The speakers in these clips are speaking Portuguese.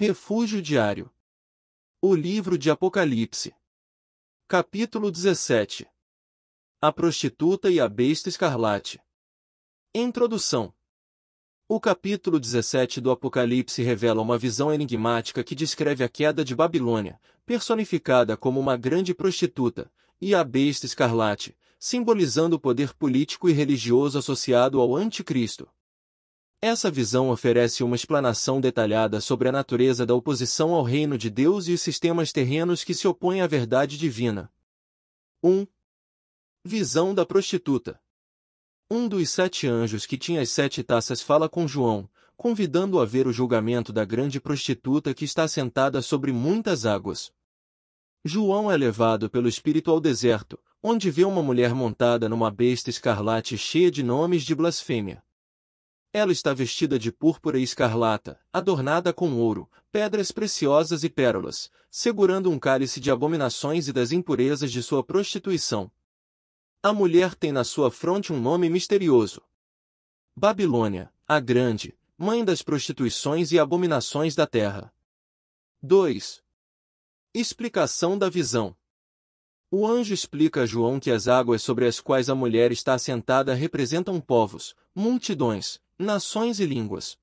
Refúgio diário. O livro de Apocalipse. Capítulo 17. A prostituta e a besta escarlate. Introdução. O capítulo 17 do Apocalipse revela uma visão enigmática que descreve a queda de Babilônia, personificada como uma grande prostituta, e a besta escarlate, simbolizando o poder político e religioso associado ao anticristo. Essa visão oferece uma explanação detalhada sobre a natureza da oposição ao reino de Deus e os sistemas terrenos que se opõem à verdade divina. 1. Visão da prostituta. Um dos sete anjos que tinha as sete taças fala com João, convidando-o a ver o julgamento da grande prostituta que está sentada sobre muitas águas. João é levado pelo Espírito ao deserto, onde vê uma mulher montada numa besta escarlate cheia de nomes de blasfêmia. Ela está vestida de púrpura e escarlata, adornada com ouro, pedras preciosas e pérolas, segurando um cálice de abominações e das impurezas de sua prostituição. A mulher tem na sua fronte um nome misterioso. Babilônia, a Grande, mãe das prostituições e abominações da terra. 2. Explicação da visão. O anjo explica a João que as águas sobre as quais a mulher está assentada representam povos, multidões, nações e línguas.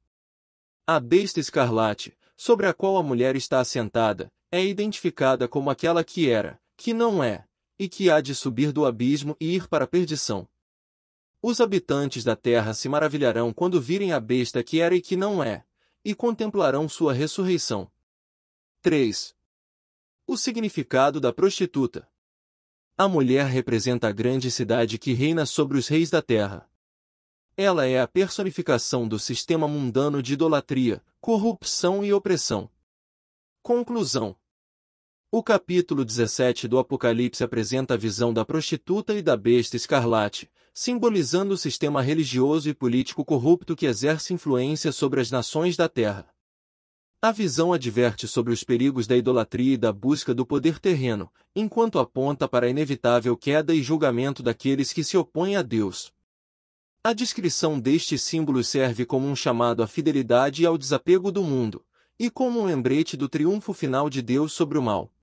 A besta escarlate, sobre a qual a mulher está assentada, é identificada como aquela que era, que não é, e que há de subir do abismo e ir para a perdição. Os habitantes da terra se maravilharão quando virem a besta que era e que não é, e contemplarão sua ressurreição. 3. O significado da prostituta. A mulher representa a grande cidade que reina sobre os reis da terra. Ela é a personificação do sistema mundano de idolatria, corrupção e opressão. Conclusão O capítulo 17 do Apocalipse apresenta a visão da prostituta e da besta escarlate, simbolizando o sistema religioso e político corrupto que exerce influência sobre as nações da Terra. A visão adverte sobre os perigos da idolatria e da busca do poder terreno, enquanto aponta para a inevitável queda e julgamento daqueles que se opõem a Deus, a descrição destes símbolos serve como um chamado à fidelidade e ao desapego do mundo, e como um lembrete do triunfo final de Deus sobre o mal.